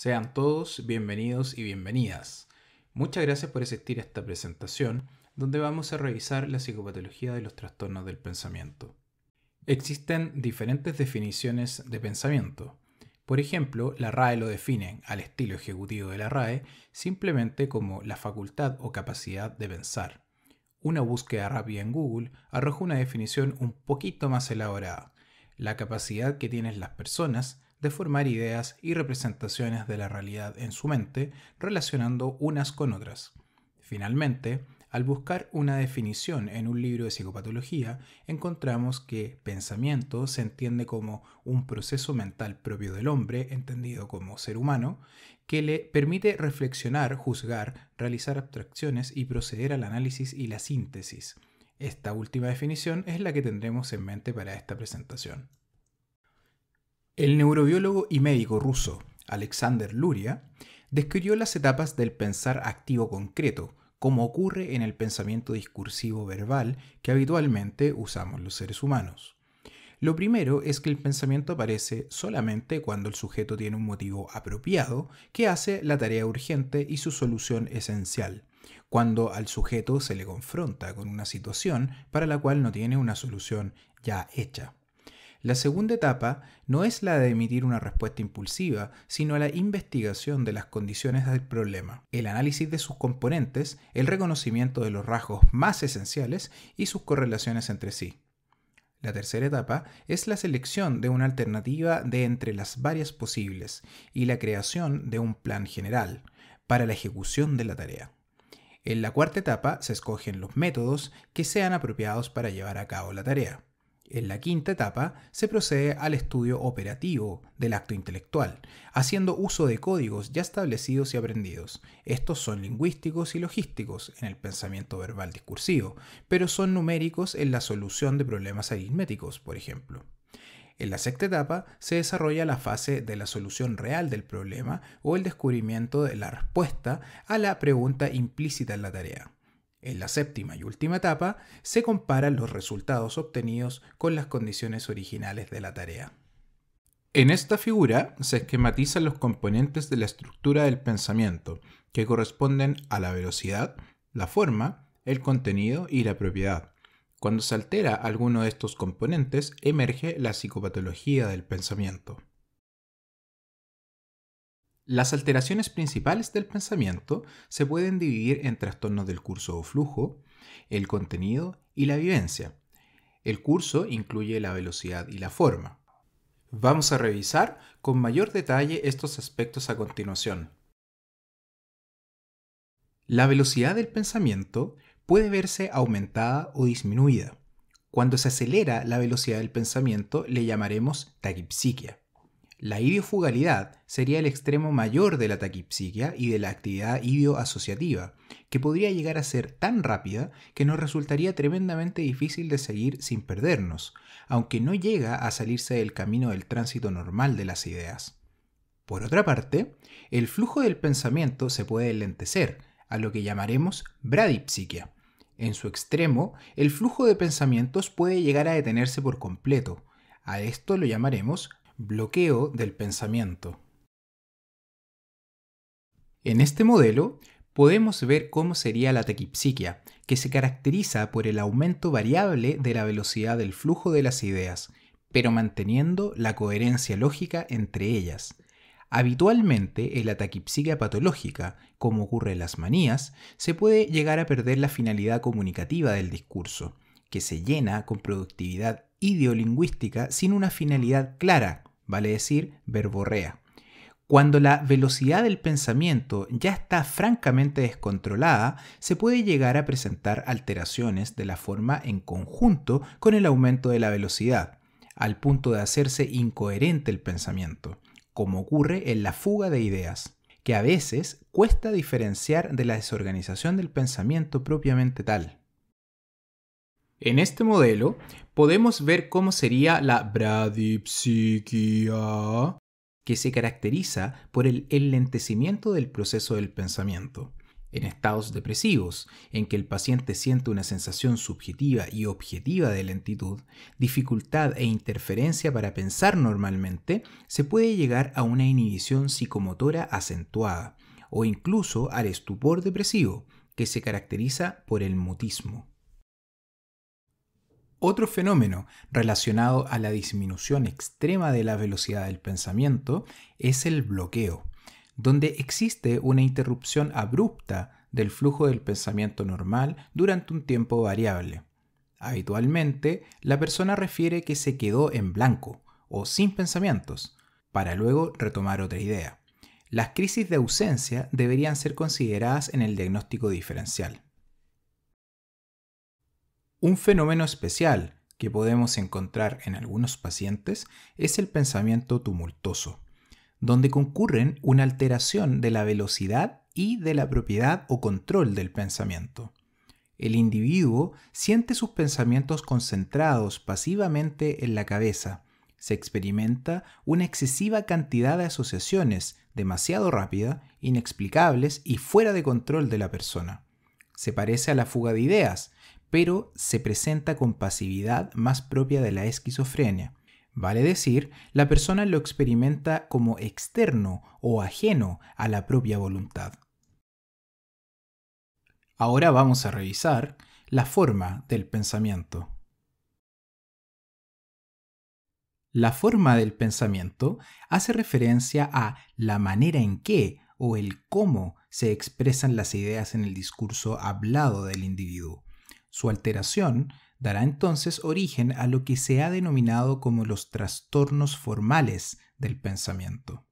Sean todos bienvenidos y bienvenidas. Muchas gracias por asistir a esta presentación donde vamos a revisar la psicopatología de los trastornos del pensamiento. Existen diferentes definiciones de pensamiento. Por ejemplo, la RAE lo define al estilo ejecutivo de la RAE simplemente como la facultad o capacidad de pensar. Una búsqueda rápida en Google arrojó una definición un poquito más elaborada. La capacidad que tienen las personas de formar ideas y representaciones de la realidad en su mente, relacionando unas con otras. Finalmente, al buscar una definición en un libro de psicopatología, encontramos que pensamiento se entiende como un proceso mental propio del hombre, entendido como ser humano, que le permite reflexionar, juzgar, realizar abstracciones y proceder al análisis y la síntesis. Esta última definición es la que tendremos en mente para esta presentación. El neurobiólogo y médico ruso Alexander Luria describió las etapas del pensar activo concreto, como ocurre en el pensamiento discursivo verbal que habitualmente usamos los seres humanos. Lo primero es que el pensamiento aparece solamente cuando el sujeto tiene un motivo apropiado que hace la tarea urgente y su solución esencial, cuando al sujeto se le confronta con una situación para la cual no tiene una solución ya hecha. La segunda etapa no es la de emitir una respuesta impulsiva, sino la investigación de las condiciones del problema, el análisis de sus componentes, el reconocimiento de los rasgos más esenciales y sus correlaciones entre sí. La tercera etapa es la selección de una alternativa de entre las varias posibles y la creación de un plan general para la ejecución de la tarea. En la cuarta etapa se escogen los métodos que sean apropiados para llevar a cabo la tarea. En la quinta etapa se procede al estudio operativo del acto intelectual, haciendo uso de códigos ya establecidos y aprendidos. Estos son lingüísticos y logísticos en el pensamiento verbal discursivo, pero son numéricos en la solución de problemas aritméticos, por ejemplo. En la sexta etapa se desarrolla la fase de la solución real del problema o el descubrimiento de la respuesta a la pregunta implícita en la tarea. En la séptima y última etapa, se comparan los resultados obtenidos con las condiciones originales de la tarea. En esta figura se esquematizan los componentes de la estructura del pensamiento, que corresponden a la velocidad, la forma, el contenido y la propiedad. Cuando se altera alguno de estos componentes, emerge la psicopatología del pensamiento. Las alteraciones principales del pensamiento se pueden dividir en trastornos del curso o flujo, el contenido y la vivencia. El curso incluye la velocidad y la forma. Vamos a revisar con mayor detalle estos aspectos a continuación. La velocidad del pensamiento puede verse aumentada o disminuida. Cuando se acelera la velocidad del pensamiento le llamaremos taquipsiquia. La idiofugalidad sería el extremo mayor de la taquipsiquia y de la actividad idioasociativa, que podría llegar a ser tan rápida que nos resultaría tremendamente difícil de seguir sin perdernos, aunque no llega a salirse del camino del tránsito normal de las ideas. Por otra parte, el flujo del pensamiento se puede lentecer, a lo que llamaremos bradipsiquia. En su extremo, el flujo de pensamientos puede llegar a detenerse por completo. A esto lo llamaremos Bloqueo del pensamiento. En este modelo podemos ver cómo sería la taquipsiquia, que se caracteriza por el aumento variable de la velocidad del flujo de las ideas, pero manteniendo la coherencia lógica entre ellas. Habitualmente, en la taquipsiquia patológica, como ocurre en las manías, se puede llegar a perder la finalidad comunicativa del discurso, que se llena con productividad ideolingüística sin una finalidad clara, vale decir, verborrea. Cuando la velocidad del pensamiento ya está francamente descontrolada, se puede llegar a presentar alteraciones de la forma en conjunto con el aumento de la velocidad, al punto de hacerse incoherente el pensamiento, como ocurre en la fuga de ideas, que a veces cuesta diferenciar de la desorganización del pensamiento propiamente tal. En este modelo podemos ver cómo sería la bradipsiquia, que se caracteriza por el enlentecimiento del proceso del pensamiento. En estados depresivos, en que el paciente siente una sensación subjetiva y objetiva de lentitud, dificultad e interferencia para pensar normalmente, se puede llegar a una inhibición psicomotora acentuada, o incluso al estupor depresivo, que se caracteriza por el mutismo. Otro fenómeno relacionado a la disminución extrema de la velocidad del pensamiento es el bloqueo, donde existe una interrupción abrupta del flujo del pensamiento normal durante un tiempo variable. Habitualmente, la persona refiere que se quedó en blanco o sin pensamientos, para luego retomar otra idea. Las crisis de ausencia deberían ser consideradas en el diagnóstico diferencial. Un fenómeno especial que podemos encontrar en algunos pacientes es el pensamiento tumultuoso, donde concurren una alteración de la velocidad y de la propiedad o control del pensamiento. El individuo siente sus pensamientos concentrados pasivamente en la cabeza, se experimenta una excesiva cantidad de asociaciones demasiado rápida, inexplicables y fuera de control de la persona. Se parece a la fuga de ideas, pero se presenta con pasividad más propia de la esquizofrenia. Vale decir, la persona lo experimenta como externo o ajeno a la propia voluntad. Ahora vamos a revisar la forma del pensamiento. La forma del pensamiento hace referencia a la manera en que o el cómo se expresan las ideas en el discurso hablado del individuo. Su alteración dará entonces origen a lo que se ha denominado como los trastornos formales del pensamiento.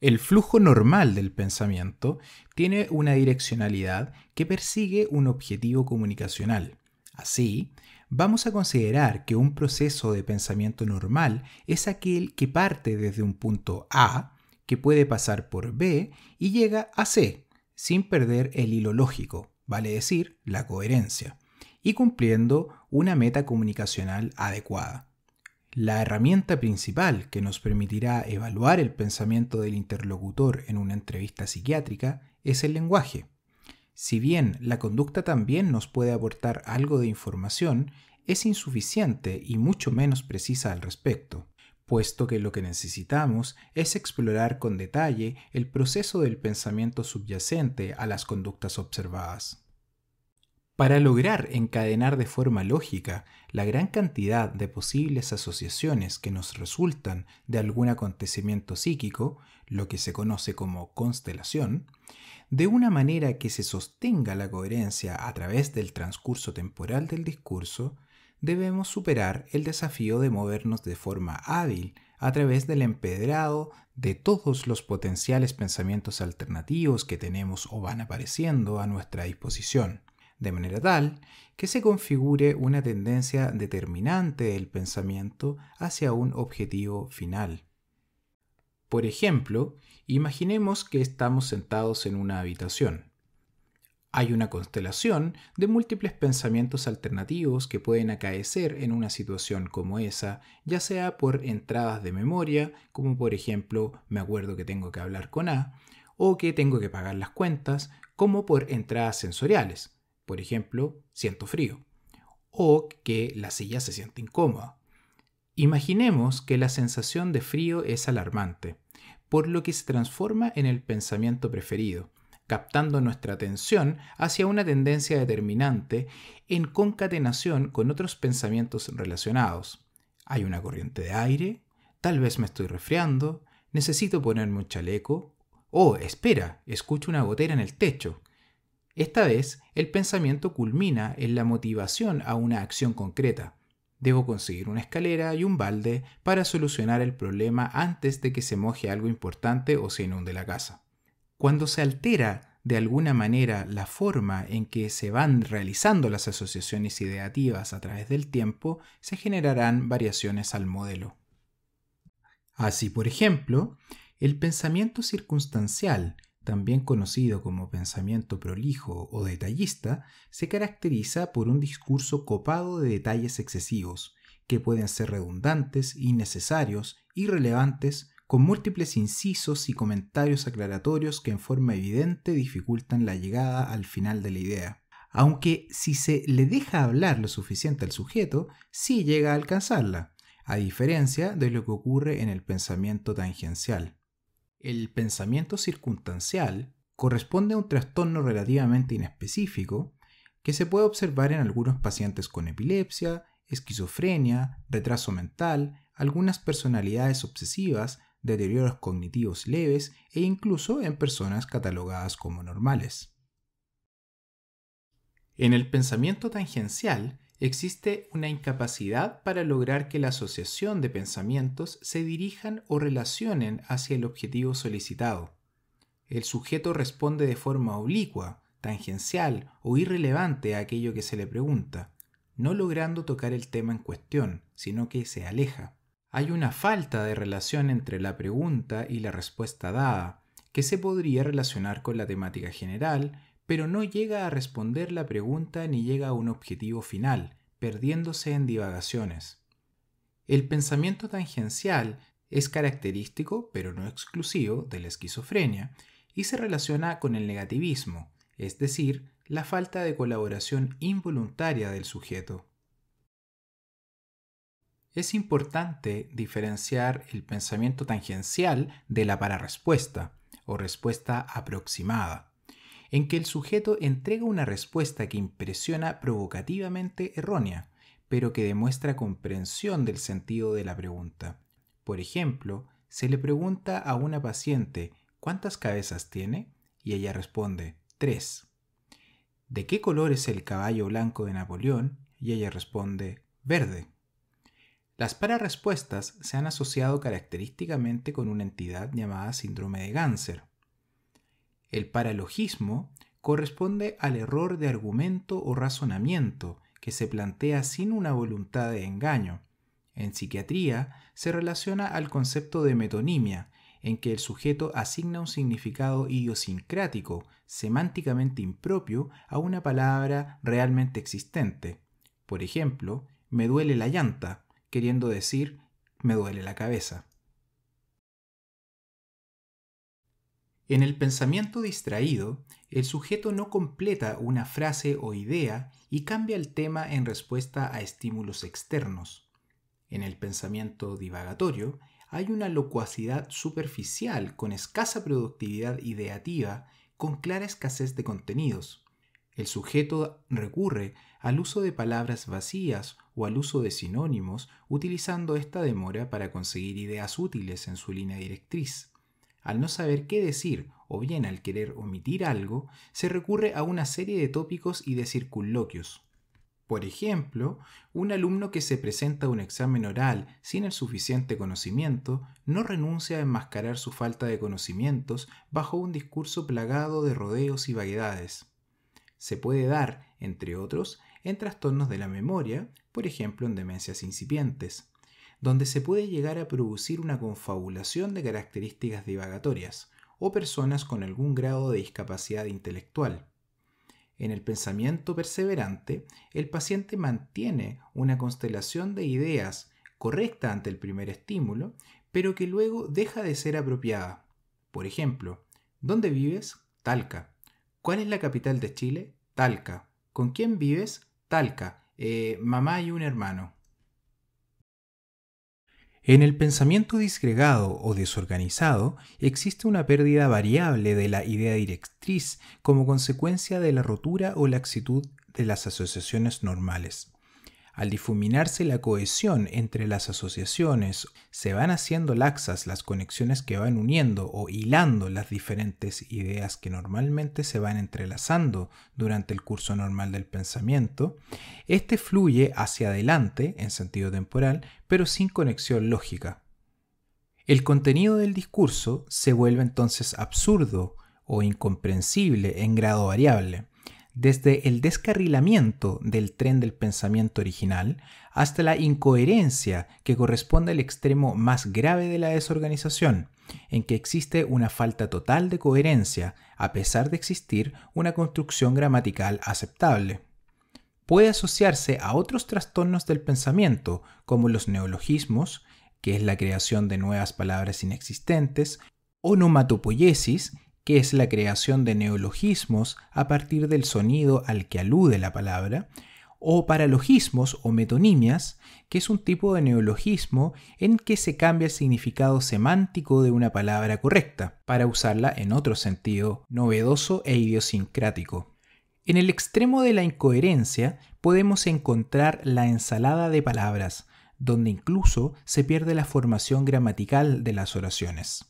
El flujo normal del pensamiento tiene una direccionalidad que persigue un objetivo comunicacional. Así, vamos a considerar que un proceso de pensamiento normal es aquel que parte desde un punto A, que puede pasar por B y llega a C, sin perder el hilo lógico, vale decir, la coherencia, y cumpliendo una meta comunicacional adecuada. La herramienta principal que nos permitirá evaluar el pensamiento del interlocutor en una entrevista psiquiátrica es el lenguaje. Si bien la conducta también nos puede aportar algo de información, es insuficiente y mucho menos precisa al respecto puesto que lo que necesitamos es explorar con detalle el proceso del pensamiento subyacente a las conductas observadas. Para lograr encadenar de forma lógica la gran cantidad de posibles asociaciones que nos resultan de algún acontecimiento psíquico, lo que se conoce como constelación, de una manera que se sostenga la coherencia a través del transcurso temporal del discurso, debemos superar el desafío de movernos de forma hábil a través del empedrado de todos los potenciales pensamientos alternativos que tenemos o van apareciendo a nuestra disposición, de manera tal que se configure una tendencia determinante del pensamiento hacia un objetivo final. Por ejemplo, imaginemos que estamos sentados en una habitación hay una constelación de múltiples pensamientos alternativos que pueden acaecer en una situación como esa, ya sea por entradas de memoria, como por ejemplo me acuerdo que tengo que hablar con A, o que tengo que pagar las cuentas, como por entradas sensoriales, por ejemplo siento frío, o que la silla se siente incómoda. Imaginemos que la sensación de frío es alarmante, por lo que se transforma en el pensamiento preferido, captando nuestra atención hacia una tendencia determinante en concatenación con otros pensamientos relacionados. Hay una corriente de aire, tal vez me estoy resfriando, necesito ponerme un chaleco, o, espera, escucho una gotera en el techo. Esta vez, el pensamiento culmina en la motivación a una acción concreta. Debo conseguir una escalera y un balde para solucionar el problema antes de que se moje algo importante o se inunde la casa cuando se altera de alguna manera la forma en que se van realizando las asociaciones ideativas a través del tiempo, se generarán variaciones al modelo. Así, por ejemplo, el pensamiento circunstancial, también conocido como pensamiento prolijo o detallista, se caracteriza por un discurso copado de detalles excesivos, que pueden ser redundantes, innecesarios, irrelevantes con múltiples incisos y comentarios aclaratorios que en forma evidente dificultan la llegada al final de la idea. Aunque si se le deja hablar lo suficiente al sujeto, sí llega a alcanzarla, a diferencia de lo que ocurre en el pensamiento tangencial. El pensamiento circunstancial corresponde a un trastorno relativamente inespecífico que se puede observar en algunos pacientes con epilepsia, esquizofrenia, retraso mental, algunas personalidades obsesivas, deterioros cognitivos leves e incluso en personas catalogadas como normales. En el pensamiento tangencial existe una incapacidad para lograr que la asociación de pensamientos se dirijan o relacionen hacia el objetivo solicitado. El sujeto responde de forma oblicua, tangencial o irrelevante a aquello que se le pregunta, no logrando tocar el tema en cuestión, sino que se aleja hay una falta de relación entre la pregunta y la respuesta dada, que se podría relacionar con la temática general, pero no llega a responder la pregunta ni llega a un objetivo final, perdiéndose en divagaciones. El pensamiento tangencial es característico, pero no exclusivo, de la esquizofrenia y se relaciona con el negativismo, es decir, la falta de colaboración involuntaria del sujeto. Es importante diferenciar el pensamiento tangencial de la pararespuesta o respuesta aproximada, en que el sujeto entrega una respuesta que impresiona provocativamente errónea, pero que demuestra comprensión del sentido de la pregunta. Por ejemplo, se le pregunta a una paciente ¿cuántas cabezas tiene? y ella responde tres. ¿De qué color es el caballo blanco de Napoleón? y ella responde verde. Las pararespuestas se han asociado característicamente con una entidad llamada síndrome de Ganser. El paralogismo corresponde al error de argumento o razonamiento que se plantea sin una voluntad de engaño. En psiquiatría se relaciona al concepto de metonimia, en que el sujeto asigna un significado idiosincrático, semánticamente impropio, a una palabra realmente existente. Por ejemplo, me duele la llanta, queriendo decir me duele la cabeza. En el pensamiento distraído, el sujeto no completa una frase o idea y cambia el tema en respuesta a estímulos externos. En el pensamiento divagatorio, hay una locuacidad superficial con escasa productividad ideativa, con clara escasez de contenidos. El sujeto recurre al uso de palabras vacías o al uso de sinónimos, utilizando esta demora para conseguir ideas útiles en su línea directriz. Al no saber qué decir o bien al querer omitir algo, se recurre a una serie de tópicos y de circunloquios. Por ejemplo, un alumno que se presenta a un examen oral sin el suficiente conocimiento no renuncia a enmascarar su falta de conocimientos bajo un discurso plagado de rodeos y vaguedades. Se puede dar, entre otros, en trastornos de la memoria, por ejemplo en demencias incipientes, donde se puede llegar a producir una confabulación de características divagatorias, o personas con algún grado de discapacidad intelectual. En el pensamiento perseverante, el paciente mantiene una constelación de ideas correcta ante el primer estímulo, pero que luego deja de ser apropiada. Por ejemplo, ¿dónde vives? Talca. ¿Cuál es la capital de Chile? Talca. ¿Con quién vives? Talca. Eh, mamá y un hermano. En el pensamiento disgregado o desorganizado existe una pérdida variable de la idea directriz como consecuencia de la rotura o laxitud de las asociaciones normales. Al difuminarse la cohesión entre las asociaciones, se van haciendo laxas las conexiones que van uniendo o hilando las diferentes ideas que normalmente se van entrelazando durante el curso normal del pensamiento. Este fluye hacia adelante en sentido temporal, pero sin conexión lógica. El contenido del discurso se vuelve entonces absurdo o incomprensible en grado variable desde el descarrilamiento del tren del pensamiento original hasta la incoherencia que corresponde al extremo más grave de la desorganización, en que existe una falta total de coherencia a pesar de existir una construcción gramatical aceptable. Puede asociarse a otros trastornos del pensamiento, como los neologismos, que es la creación de nuevas palabras inexistentes, o onomatopoiesis, que es la creación de neologismos a partir del sonido al que alude la palabra, o paralogismos o metonimias, que es un tipo de neologismo en que se cambia el significado semántico de una palabra correcta para usarla en otro sentido novedoso e idiosincrático. En el extremo de la incoherencia podemos encontrar la ensalada de palabras, donde incluso se pierde la formación gramatical de las oraciones.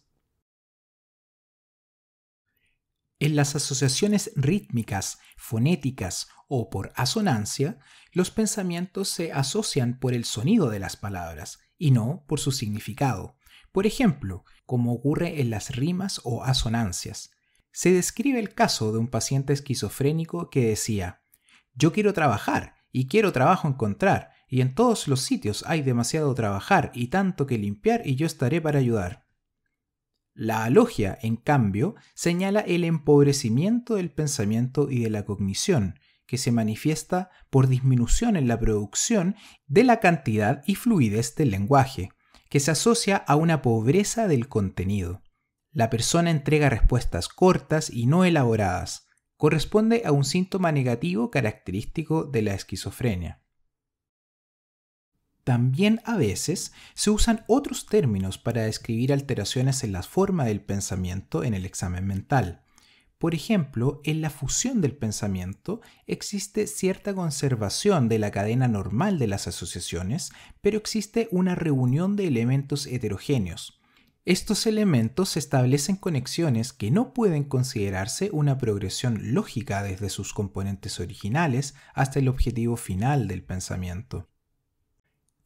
En las asociaciones rítmicas, fonéticas o por asonancia, los pensamientos se asocian por el sonido de las palabras y no por su significado. Por ejemplo, como ocurre en las rimas o asonancias. Se describe el caso de un paciente esquizofrénico que decía, yo quiero trabajar y quiero trabajo encontrar, y en todos los sitios hay demasiado trabajar y tanto que limpiar y yo estaré para ayudar. La alogia, en cambio, señala el empobrecimiento del pensamiento y de la cognición, que se manifiesta por disminución en la producción de la cantidad y fluidez del lenguaje, que se asocia a una pobreza del contenido. La persona entrega respuestas cortas y no elaboradas, corresponde a un síntoma negativo característico de la esquizofrenia. También a veces se usan otros términos para describir alteraciones en la forma del pensamiento en el examen mental. Por ejemplo, en la fusión del pensamiento existe cierta conservación de la cadena normal de las asociaciones, pero existe una reunión de elementos heterogéneos. Estos elementos establecen conexiones que no pueden considerarse una progresión lógica desde sus componentes originales hasta el objetivo final del pensamiento.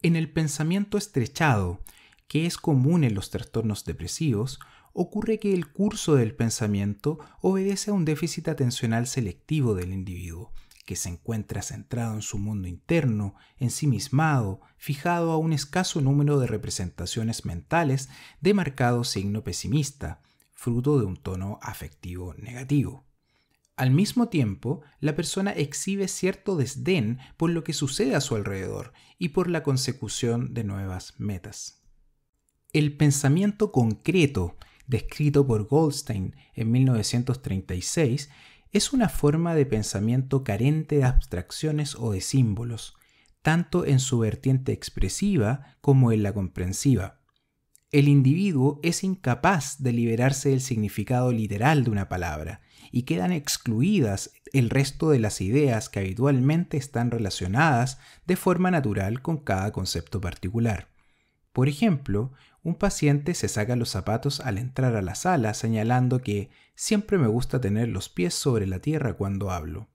En el pensamiento estrechado, que es común en los trastornos depresivos, ocurre que el curso del pensamiento obedece a un déficit atencional selectivo del individuo, que se encuentra centrado en su mundo interno, ensimismado, fijado a un escaso número de representaciones mentales de marcado signo pesimista, fruto de un tono afectivo negativo. Al mismo tiempo, la persona exhibe cierto desdén por lo que sucede a su alrededor y por la consecución de nuevas metas. El pensamiento concreto, descrito por Goldstein en 1936, es una forma de pensamiento carente de abstracciones o de símbolos, tanto en su vertiente expresiva como en la comprensiva. El individuo es incapaz de liberarse del significado literal de una palabra, y quedan excluidas el resto de las ideas que habitualmente están relacionadas de forma natural con cada concepto particular. Por ejemplo, un paciente se saca los zapatos al entrar a la sala señalando que siempre me gusta tener los pies sobre la tierra cuando hablo.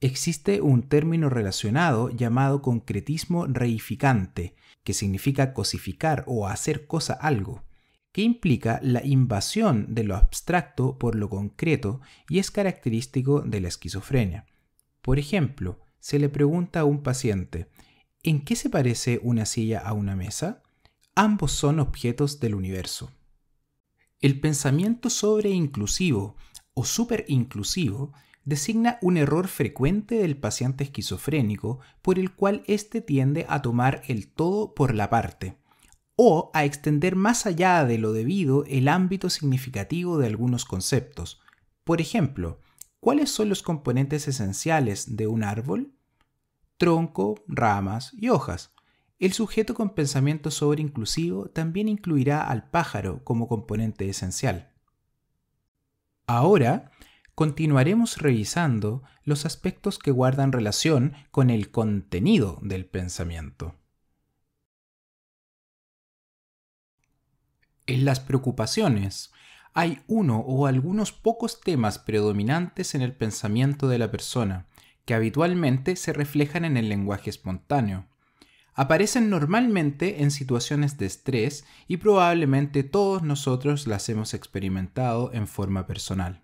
Existe un término relacionado llamado concretismo reificante, que significa cosificar o hacer cosa algo que implica la invasión de lo abstracto por lo concreto y es característico de la esquizofrenia. Por ejemplo, se le pregunta a un paciente, ¿en qué se parece una silla a una mesa? Ambos son objetos del universo. El pensamiento sobreinclusivo o superinclusivo designa un error frecuente del paciente esquizofrénico por el cual éste tiende a tomar el todo por la parte o a extender más allá de lo debido el ámbito significativo de algunos conceptos. Por ejemplo, ¿cuáles son los componentes esenciales de un árbol? Tronco, ramas y hojas. El sujeto con pensamiento sobre también incluirá al pájaro como componente esencial. Ahora, continuaremos revisando los aspectos que guardan relación con el contenido del pensamiento. en las preocupaciones. Hay uno o algunos pocos temas predominantes en el pensamiento de la persona, que habitualmente se reflejan en el lenguaje espontáneo. Aparecen normalmente en situaciones de estrés y probablemente todos nosotros las hemos experimentado en forma personal.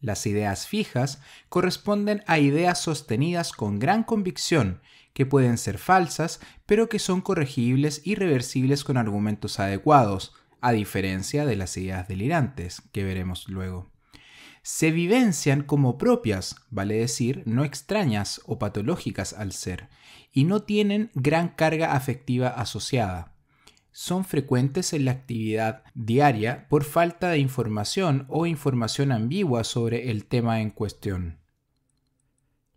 Las ideas fijas corresponden a ideas sostenidas con gran convicción, que pueden ser falsas, pero que son corregibles y reversibles con argumentos adecuados, a diferencia de las ideas delirantes, que veremos luego. Se vivencian como propias, vale decir, no extrañas o patológicas al ser, y no tienen gran carga afectiva asociada son frecuentes en la actividad diaria por falta de información o información ambigua sobre el tema en cuestión.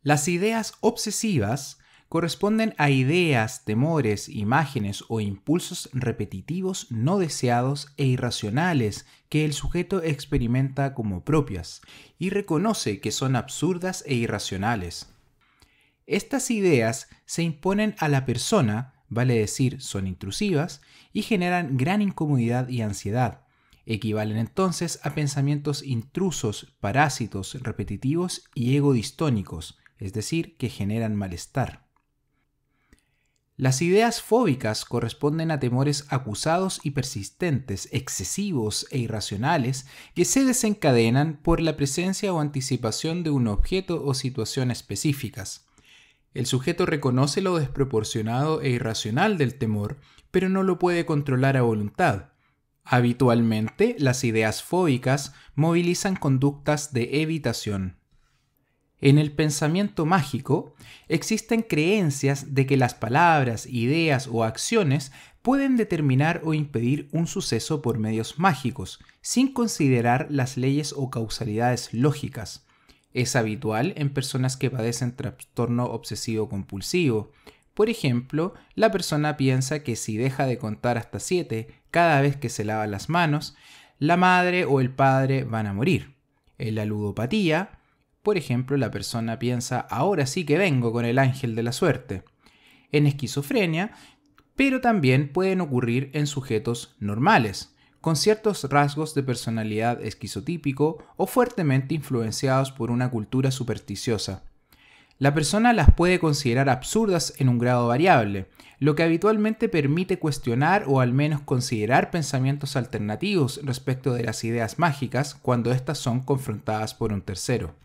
Las ideas obsesivas corresponden a ideas, temores, imágenes o impulsos repetitivos no deseados e irracionales que el sujeto experimenta como propias y reconoce que son absurdas e irracionales. Estas ideas se imponen a la persona vale decir son intrusivas, y generan gran incomodidad y ansiedad. Equivalen entonces a pensamientos intrusos, parásitos, repetitivos y egodistónicos, es decir, que generan malestar. Las ideas fóbicas corresponden a temores acusados y persistentes, excesivos e irracionales que se desencadenan por la presencia o anticipación de un objeto o situación específicas. El sujeto reconoce lo desproporcionado e irracional del temor, pero no lo puede controlar a voluntad. Habitualmente, las ideas fóbicas movilizan conductas de evitación. En el pensamiento mágico existen creencias de que las palabras, ideas o acciones pueden determinar o impedir un suceso por medios mágicos, sin considerar las leyes o causalidades lógicas. Es habitual en personas que padecen trastorno obsesivo compulsivo. Por ejemplo, la persona piensa que si deja de contar hasta 7 cada vez que se lava las manos, la madre o el padre van a morir. En la ludopatía, por ejemplo, la persona piensa, ahora sí que vengo con el ángel de la suerte. En esquizofrenia, pero también pueden ocurrir en sujetos normales con ciertos rasgos de personalidad esquizotípico o fuertemente influenciados por una cultura supersticiosa. La persona las puede considerar absurdas en un grado variable, lo que habitualmente permite cuestionar o al menos considerar pensamientos alternativos respecto de las ideas mágicas cuando éstas son confrontadas por un tercero.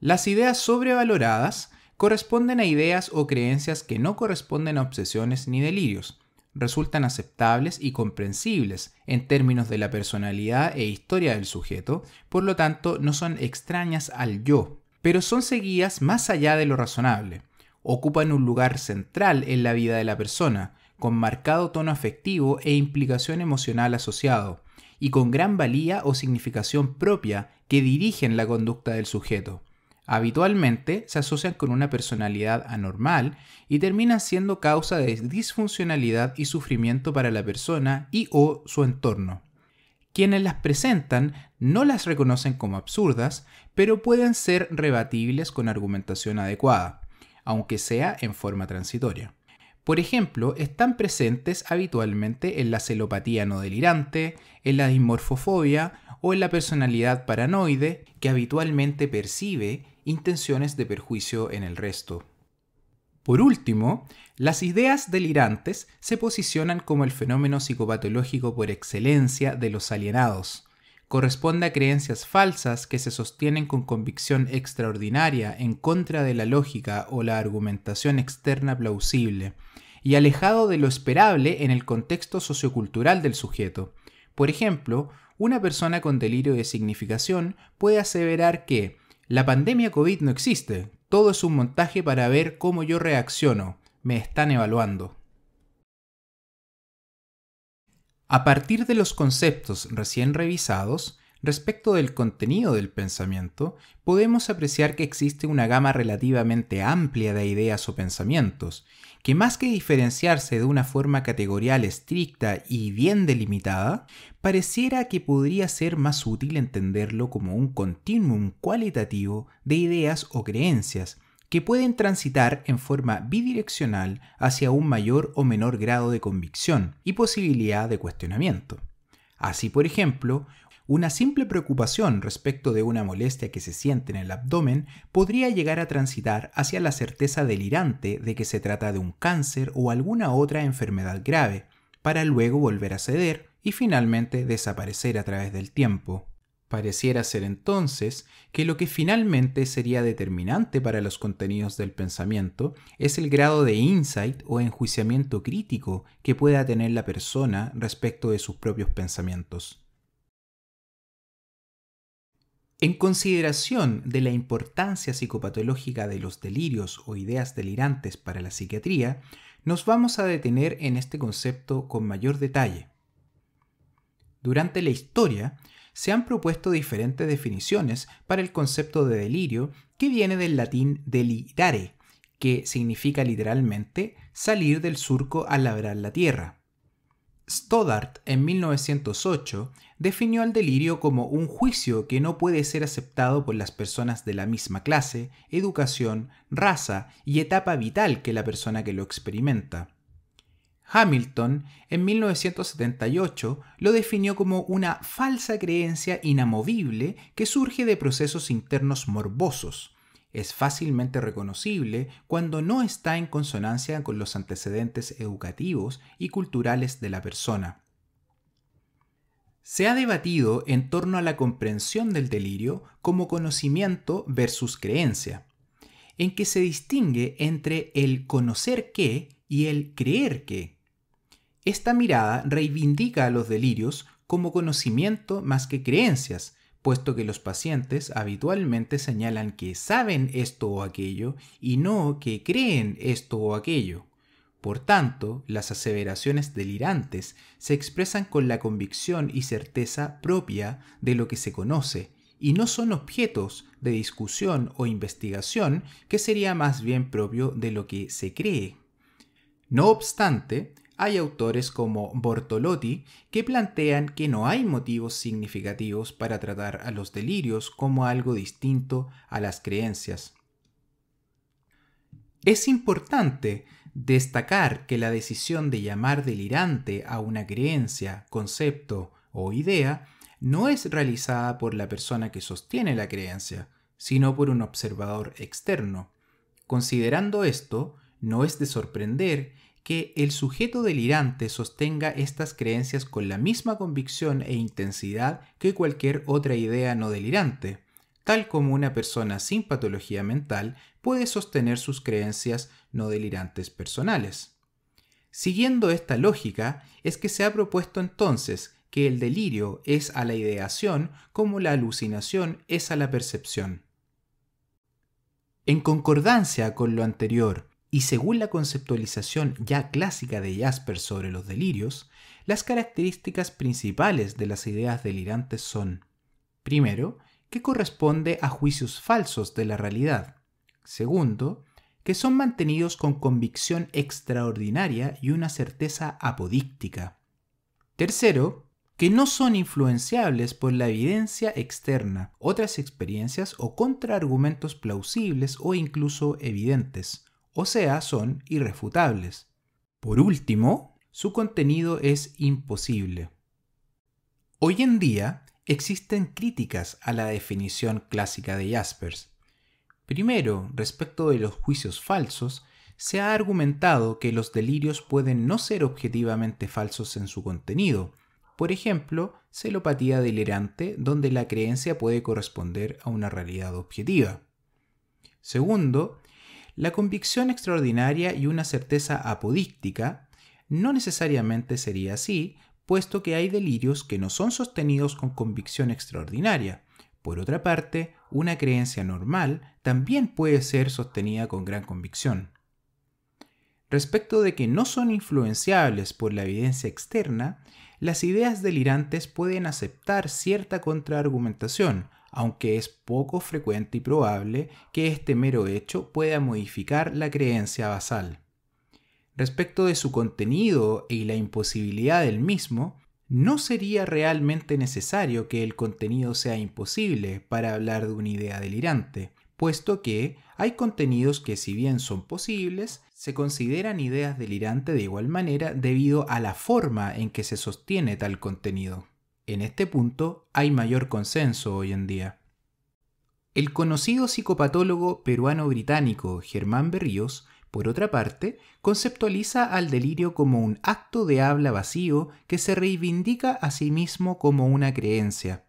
Las ideas sobrevaloradas corresponden a ideas o creencias que no corresponden a obsesiones ni delirios, resultan aceptables y comprensibles en términos de la personalidad e historia del sujeto, por lo tanto no son extrañas al yo, pero son seguidas más allá de lo razonable. Ocupan un lugar central en la vida de la persona, con marcado tono afectivo e implicación emocional asociado, y con gran valía o significación propia que dirigen la conducta del sujeto. Habitualmente se asocian con una personalidad anormal y terminan siendo causa de disfuncionalidad y sufrimiento para la persona y o su entorno. Quienes las presentan no las reconocen como absurdas, pero pueden ser rebatibles con argumentación adecuada, aunque sea en forma transitoria. Por ejemplo, están presentes habitualmente en la celopatía no delirante, en la dismorfofobia o en la personalidad paranoide que habitualmente percibe intenciones de perjuicio en el resto. Por último, las ideas delirantes se posicionan como el fenómeno psicopatológico por excelencia de los alienados. Corresponde a creencias falsas que se sostienen con convicción extraordinaria en contra de la lógica o la argumentación externa plausible, y alejado de lo esperable en el contexto sociocultural del sujeto. Por ejemplo, una persona con delirio de significación puede aseverar que la pandemia COVID no existe, todo es un montaje para ver cómo yo reacciono, me están evaluando. A partir de los conceptos recién revisados, Respecto del contenido del pensamiento, podemos apreciar que existe una gama relativamente amplia de ideas o pensamientos, que más que diferenciarse de una forma categorial estricta y bien delimitada, pareciera que podría ser más útil entenderlo como un continuum cualitativo de ideas o creencias, que pueden transitar en forma bidireccional hacia un mayor o menor grado de convicción y posibilidad de cuestionamiento. Así, por ejemplo, una simple preocupación respecto de una molestia que se siente en el abdomen podría llegar a transitar hacia la certeza delirante de que se trata de un cáncer o alguna otra enfermedad grave, para luego volver a ceder y finalmente desaparecer a través del tiempo. Pareciera ser entonces que lo que finalmente sería determinante para los contenidos del pensamiento es el grado de insight o enjuiciamiento crítico que pueda tener la persona respecto de sus propios pensamientos. En consideración de la importancia psicopatológica de los delirios o ideas delirantes para la psiquiatría, nos vamos a detener en este concepto con mayor detalle. Durante la historia, se han propuesto diferentes definiciones para el concepto de delirio que viene del latín delirare, que significa literalmente salir del surco a labrar la tierra. Stoddart, en 1908, definió al delirio como un juicio que no puede ser aceptado por las personas de la misma clase, educación, raza y etapa vital que la persona que lo experimenta. Hamilton, en 1978, lo definió como una falsa creencia inamovible que surge de procesos internos morbosos, es fácilmente reconocible cuando no está en consonancia con los antecedentes educativos y culturales de la persona. Se ha debatido en torno a la comprensión del delirio como conocimiento versus creencia, en que se distingue entre el conocer qué y el creer qué. Esta mirada reivindica a los delirios como conocimiento más que creencias, puesto que los pacientes habitualmente señalan que saben esto o aquello y no que creen esto o aquello. Por tanto, las aseveraciones delirantes se expresan con la convicción y certeza propia de lo que se conoce, y no son objetos de discusión o investigación que sería más bien propio de lo que se cree. No obstante, hay autores como Bortolotti que plantean que no hay motivos significativos para tratar a los delirios como algo distinto a las creencias. Es importante destacar que la decisión de llamar delirante a una creencia, concepto o idea no es realizada por la persona que sostiene la creencia, sino por un observador externo. Considerando esto, no es de sorprender que el sujeto delirante sostenga estas creencias con la misma convicción e intensidad que cualquier otra idea no delirante, tal como una persona sin patología mental puede sostener sus creencias no delirantes personales. Siguiendo esta lógica, es que se ha propuesto entonces que el delirio es a la ideación como la alucinación es a la percepción. En concordancia con lo anterior, y según la conceptualización ya clásica de Jasper sobre los delirios, las características principales de las ideas delirantes son, primero, que corresponde a juicios falsos de la realidad, segundo, que son mantenidos con convicción extraordinaria y una certeza apodíctica, tercero, que no son influenciables por la evidencia externa, otras experiencias o contraargumentos plausibles o incluso evidentes, o sea, son irrefutables. Por último, su contenido es imposible. Hoy en día existen críticas a la definición clásica de Jaspers. Primero, respecto de los juicios falsos, se ha argumentado que los delirios pueden no ser objetivamente falsos en su contenido, por ejemplo, celopatía delirante, donde la creencia puede corresponder a una realidad objetiva. Segundo, la convicción extraordinaria y una certeza apodíctica no necesariamente sería así, puesto que hay delirios que no son sostenidos con convicción extraordinaria. Por otra parte, una creencia normal también puede ser sostenida con gran convicción. Respecto de que no son influenciables por la evidencia externa, las ideas delirantes pueden aceptar cierta contraargumentación, aunque es poco frecuente y probable que este mero hecho pueda modificar la creencia basal. Respecto de su contenido y la imposibilidad del mismo, no sería realmente necesario que el contenido sea imposible para hablar de una idea delirante, puesto que hay contenidos que si bien son posibles, se consideran ideas delirantes de igual manera debido a la forma en que se sostiene tal contenido. En este punto hay mayor consenso hoy en día. El conocido psicopatólogo peruano-británico Germán Berríos, por otra parte, conceptualiza al delirio como un acto de habla vacío que se reivindica a sí mismo como una creencia.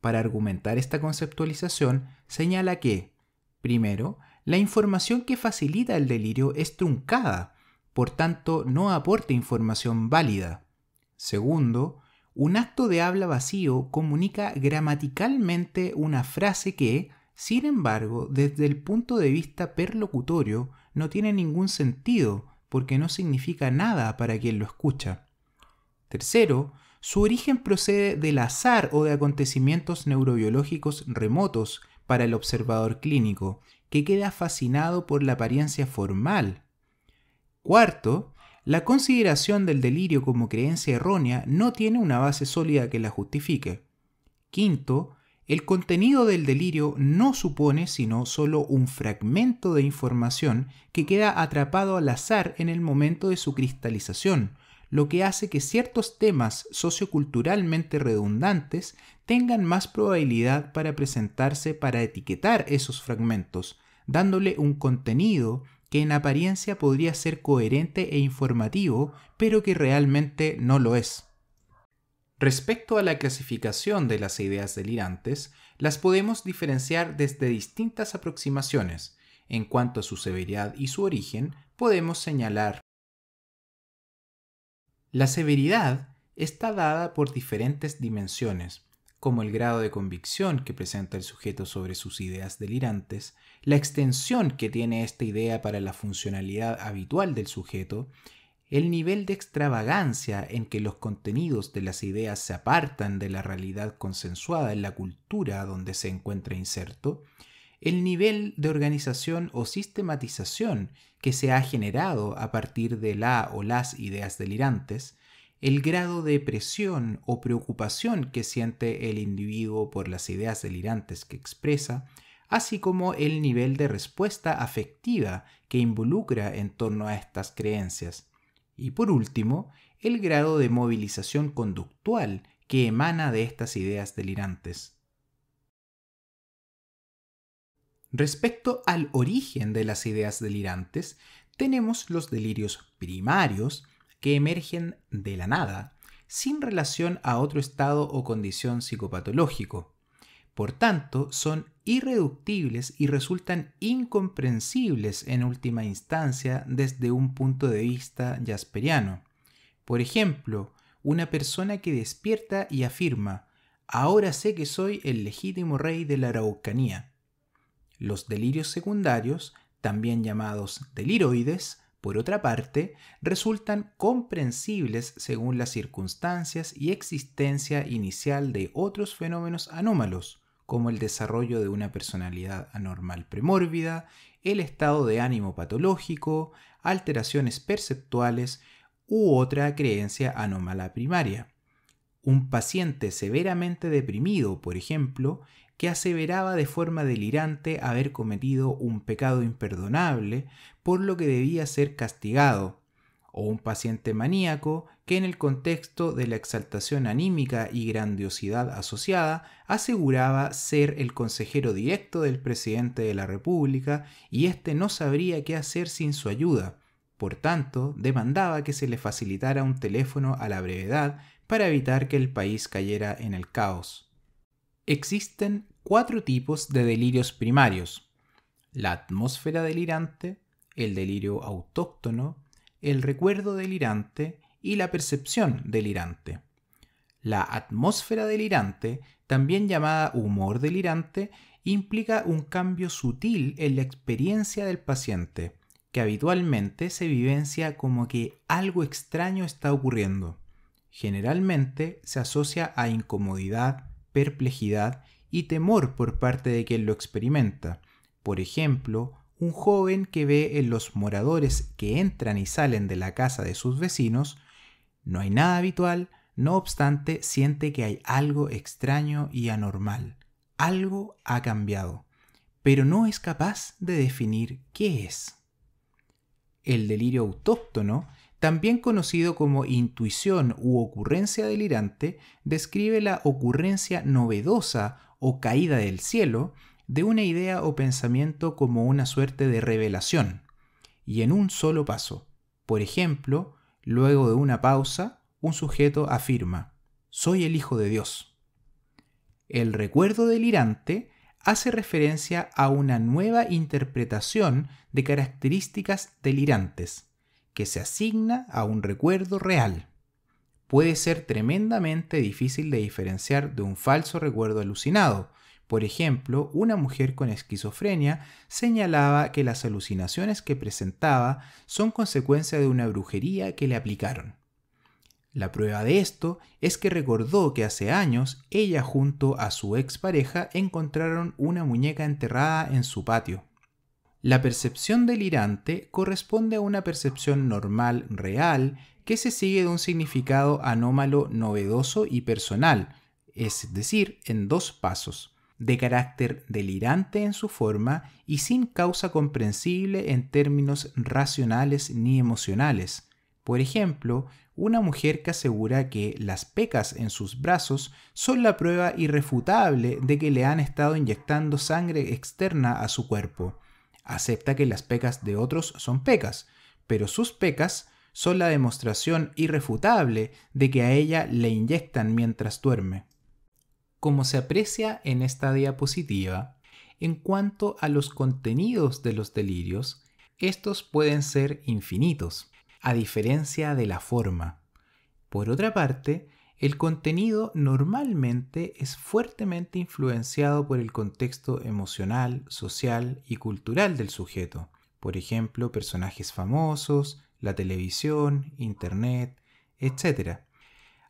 Para argumentar esta conceptualización, señala que, primero, la información que facilita el delirio es truncada, por tanto no aporta información válida. Segundo, un acto de habla vacío comunica gramaticalmente una frase que, sin embargo, desde el punto de vista perlocutorio, no tiene ningún sentido porque no significa nada para quien lo escucha. Tercero, su origen procede del azar o de acontecimientos neurobiológicos remotos para el observador clínico, que queda fascinado por la apariencia formal. Cuarto, la consideración del delirio como creencia errónea no tiene una base sólida que la justifique. Quinto, el contenido del delirio no supone sino solo un fragmento de información que queda atrapado al azar en el momento de su cristalización, lo que hace que ciertos temas socioculturalmente redundantes tengan más probabilidad para presentarse para etiquetar esos fragmentos, dándole un contenido que en apariencia podría ser coherente e informativo, pero que realmente no lo es. Respecto a la clasificación de las ideas delirantes, las podemos diferenciar desde distintas aproximaciones. En cuanto a su severidad y su origen, podemos señalar la severidad está dada por diferentes dimensiones, como el grado de convicción que presenta el sujeto sobre sus ideas delirantes, la extensión que tiene esta idea para la funcionalidad habitual del sujeto, el nivel de extravagancia en que los contenidos de las ideas se apartan de la realidad consensuada en la cultura donde se encuentra inserto, el nivel de organización o sistematización que se ha generado a partir de la o las ideas delirantes, el grado de presión o preocupación que siente el individuo por las ideas delirantes que expresa, así como el nivel de respuesta afectiva que involucra en torno a estas creencias. Y por último, el grado de movilización conductual que emana de estas ideas delirantes. Respecto al origen de las ideas delirantes, tenemos los delirios primarios, que emergen de la nada, sin relación a otro estado o condición psicopatológico. Por tanto, son irreductibles y resultan incomprensibles en última instancia desde un punto de vista jasperiano. Por ejemplo, una persona que despierta y afirma, ahora sé que soy el legítimo rey de la Araucanía. Los delirios secundarios, también llamados deliroides, por otra parte, resultan comprensibles según las circunstancias y existencia inicial de otros fenómenos anómalos, como el desarrollo de una personalidad anormal premórbida, el estado de ánimo patológico, alteraciones perceptuales u otra creencia anómala primaria. Un paciente severamente deprimido, por ejemplo, que aseveraba de forma delirante haber cometido un pecado imperdonable, por lo que debía ser castigado, o un paciente maníaco que en el contexto de la exaltación anímica y grandiosidad asociada aseguraba ser el consejero directo del presidente de la República y éste no sabría qué hacer sin su ayuda. Por tanto, demandaba que se le facilitara un teléfono a la brevedad para evitar que el país cayera en el caos. Existen cuatro tipos de delirios primarios. La atmósfera delirante, el delirio autóctono, el recuerdo delirante y la percepción delirante. La atmósfera delirante, también llamada humor delirante, implica un cambio sutil en la experiencia del paciente, que habitualmente se vivencia como que algo extraño está ocurriendo. Generalmente se asocia a incomodidad, perplejidad y temor por parte de quien lo experimenta. Por ejemplo, un joven que ve en los moradores que entran y salen de la casa de sus vecinos, no hay nada habitual, no obstante siente que hay algo extraño y anormal. Algo ha cambiado, pero no es capaz de definir qué es. El delirio autóctono también conocido como intuición u ocurrencia delirante, describe la ocurrencia novedosa o caída del cielo de una idea o pensamiento como una suerte de revelación, y en un solo paso. Por ejemplo, luego de una pausa, un sujeto afirma, soy el Hijo de Dios. El recuerdo delirante hace referencia a una nueva interpretación de características delirantes, que se asigna a un recuerdo real. Puede ser tremendamente difícil de diferenciar de un falso recuerdo alucinado. Por ejemplo, una mujer con esquizofrenia señalaba que las alucinaciones que presentaba son consecuencia de una brujería que le aplicaron. La prueba de esto es que recordó que hace años ella junto a su expareja encontraron una muñeca enterrada en su patio. La percepción delirante corresponde a una percepción normal, real, que se sigue de un significado anómalo, novedoso y personal, es decir, en dos pasos, de carácter delirante en su forma y sin causa comprensible en términos racionales ni emocionales. Por ejemplo, una mujer que asegura que las pecas en sus brazos son la prueba irrefutable de que le han estado inyectando sangre externa a su cuerpo Acepta que las pecas de otros son pecas, pero sus pecas son la demostración irrefutable de que a ella le inyectan mientras duerme. Como se aprecia en esta diapositiva, en cuanto a los contenidos de los delirios, estos pueden ser infinitos, a diferencia de la forma. Por otra parte, el contenido normalmente es fuertemente influenciado por el contexto emocional, social y cultural del sujeto, por ejemplo, personajes famosos, la televisión, internet, etc.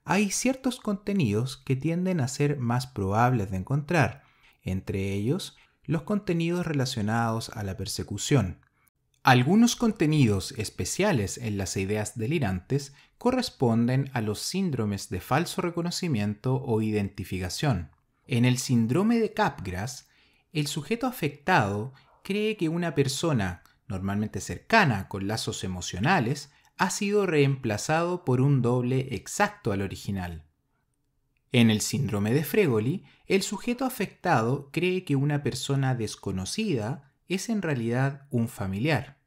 Hay ciertos contenidos que tienden a ser más probables de encontrar, entre ellos los contenidos relacionados a la persecución, algunos contenidos especiales en las ideas delirantes corresponden a los síndromes de falso reconocimiento o identificación. En el síndrome de Capgras, el sujeto afectado cree que una persona, normalmente cercana con lazos emocionales, ha sido reemplazado por un doble exacto al original. En el síndrome de Fregoli, el sujeto afectado cree que una persona desconocida es en realidad un familiar.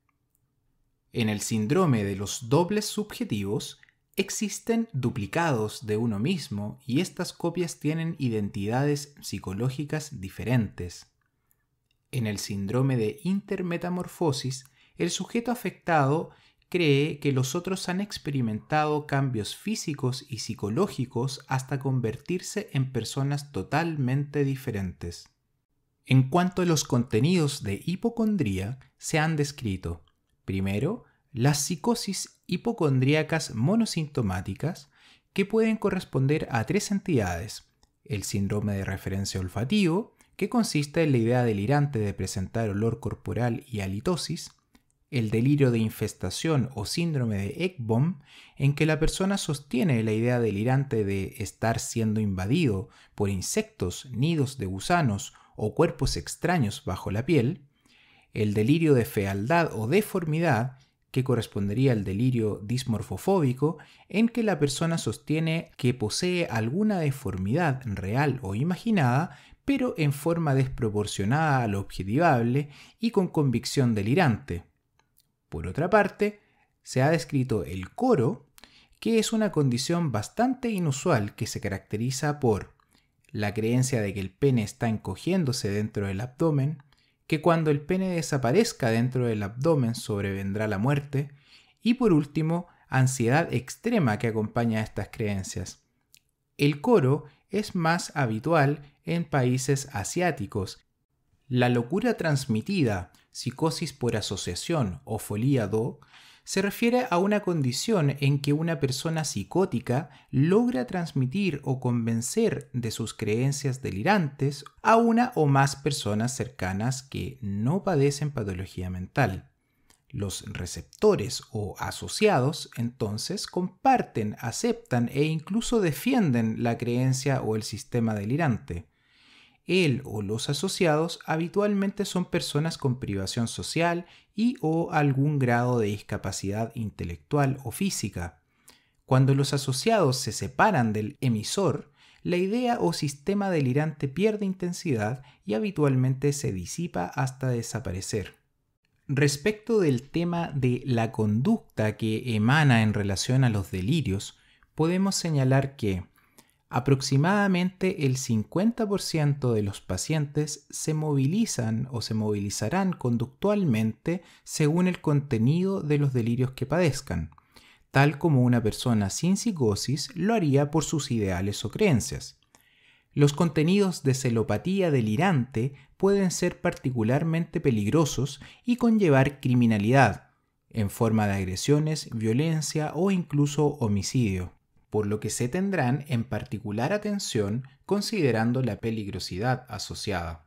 En el síndrome de los dobles subjetivos existen duplicados de uno mismo y estas copias tienen identidades psicológicas diferentes. En el síndrome de intermetamorfosis, el sujeto afectado cree que los otros han experimentado cambios físicos y psicológicos hasta convertirse en personas totalmente diferentes. En cuanto a los contenidos de hipocondría, se han descrito Primero, las psicosis hipocondríacas monosintomáticas que pueden corresponder a tres entidades. El síndrome de referencia olfativo, que consiste en la idea delirante de presentar olor corporal y halitosis, el delirio de infestación o síndrome de Ekbom, en que la persona sostiene la idea delirante de estar siendo invadido por insectos, nidos de gusanos o cuerpos extraños bajo la piel, el delirio de fealdad o deformidad, que correspondería al delirio dismorfofóbico, en que la persona sostiene que posee alguna deformidad real o imaginada, pero en forma desproporcionada a lo objetivable y con convicción delirante. Por otra parte, se ha descrito el coro, que es una condición bastante inusual que se caracteriza por la creencia de que el pene está encogiéndose dentro del abdomen, que cuando el pene desaparezca dentro del abdomen sobrevendrá la muerte, y por último, ansiedad extrema que acompaña a estas creencias. El coro es más habitual en países asiáticos. La locura transmitida, psicosis por asociación o folía do, se refiere a una condición en que una persona psicótica logra transmitir o convencer de sus creencias delirantes a una o más personas cercanas que no padecen patología mental. Los receptores o asociados entonces comparten, aceptan e incluso defienden la creencia o el sistema delirante él o los asociados habitualmente son personas con privación social y o algún grado de discapacidad intelectual o física. Cuando los asociados se separan del emisor, la idea o sistema delirante pierde intensidad y habitualmente se disipa hasta desaparecer. Respecto del tema de la conducta que emana en relación a los delirios, podemos señalar que Aproximadamente el 50% de los pacientes se movilizan o se movilizarán conductualmente según el contenido de los delirios que padezcan, tal como una persona sin psicosis lo haría por sus ideales o creencias. Los contenidos de celopatía delirante pueden ser particularmente peligrosos y conllevar criminalidad, en forma de agresiones, violencia o incluso homicidio por lo que se tendrán en particular atención considerando la peligrosidad asociada.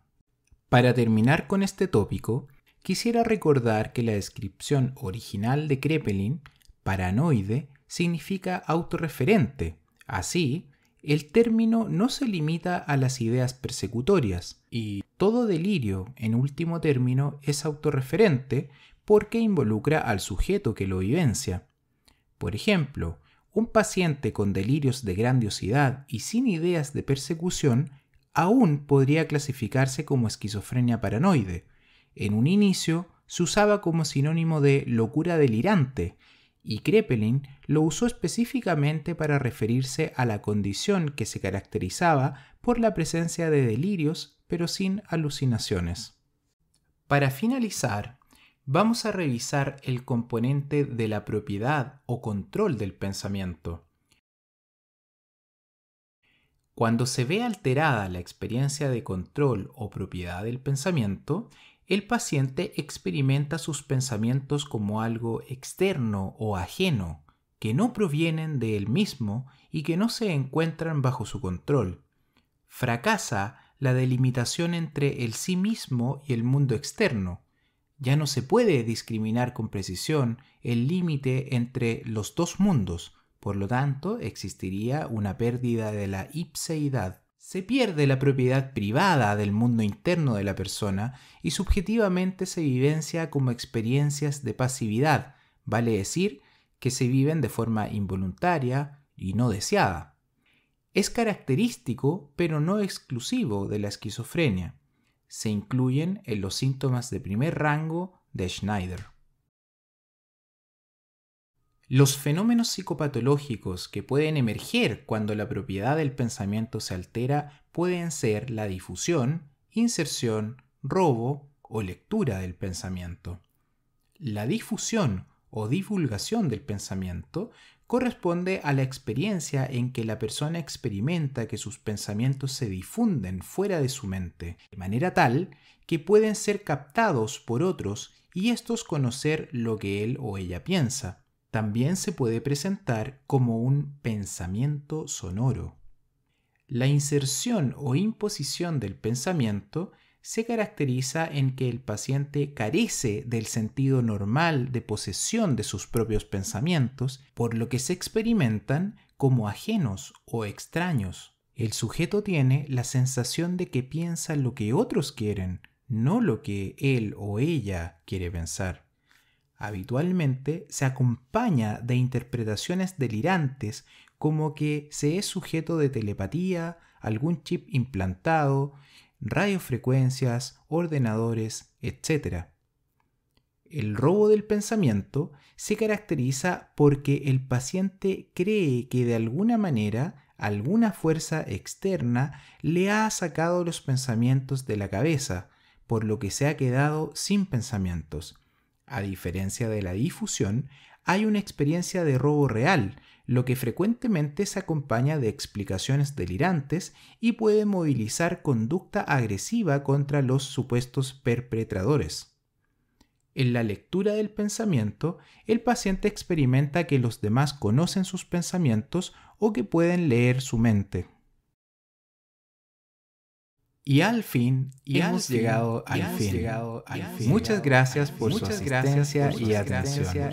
Para terminar con este tópico, quisiera recordar que la descripción original de Krepelin, paranoide, significa autorreferente. Así, el término no se limita a las ideas persecutorias y todo delirio, en último término, es autorreferente porque involucra al sujeto que lo vivencia. Por ejemplo, un paciente con delirios de grandiosidad y sin ideas de persecución aún podría clasificarse como esquizofrenia paranoide. En un inicio se usaba como sinónimo de locura delirante, y Kreppelin lo usó específicamente para referirse a la condición que se caracterizaba por la presencia de delirios pero sin alucinaciones. Para finalizar, vamos a revisar el componente de la propiedad o control del pensamiento. Cuando se ve alterada la experiencia de control o propiedad del pensamiento, el paciente experimenta sus pensamientos como algo externo o ajeno, que no provienen de él mismo y que no se encuentran bajo su control. Fracasa la delimitación entre el sí mismo y el mundo externo, ya no se puede discriminar con precisión el límite entre los dos mundos, por lo tanto existiría una pérdida de la ipseidad. Se pierde la propiedad privada del mundo interno de la persona y subjetivamente se vivencia como experiencias de pasividad, vale decir, que se viven de forma involuntaria y no deseada. Es característico, pero no exclusivo, de la esquizofrenia se incluyen en los síntomas de primer rango de Schneider. Los fenómenos psicopatológicos que pueden emerger cuando la propiedad del pensamiento se altera pueden ser la difusión, inserción, robo o lectura del pensamiento. La difusión o divulgación del pensamiento corresponde a la experiencia en que la persona experimenta que sus pensamientos se difunden fuera de su mente, de manera tal que pueden ser captados por otros y estos conocer lo que él o ella piensa. También se puede presentar como un pensamiento sonoro. La inserción o imposición del pensamiento se caracteriza en que el paciente carece del sentido normal de posesión de sus propios pensamientos, por lo que se experimentan como ajenos o extraños. El sujeto tiene la sensación de que piensa lo que otros quieren, no lo que él o ella quiere pensar. Habitualmente se acompaña de interpretaciones delirantes como que se es sujeto de telepatía, algún chip implantado, radiofrecuencias, ordenadores, etc. El robo del pensamiento se caracteriza porque el paciente cree que de alguna manera alguna fuerza externa le ha sacado los pensamientos de la cabeza, por lo que se ha quedado sin pensamientos. A diferencia de la difusión, hay una experiencia de robo real, lo que frecuentemente se acompaña de explicaciones delirantes y puede movilizar conducta agresiva contra los supuestos perpetradores. En la lectura del pensamiento, el paciente experimenta que los demás conocen sus pensamientos o que pueden leer su mente. Y al fin, y hemos llegado, al fin. Muchas gracias por muchas su asistencia gracias y atención.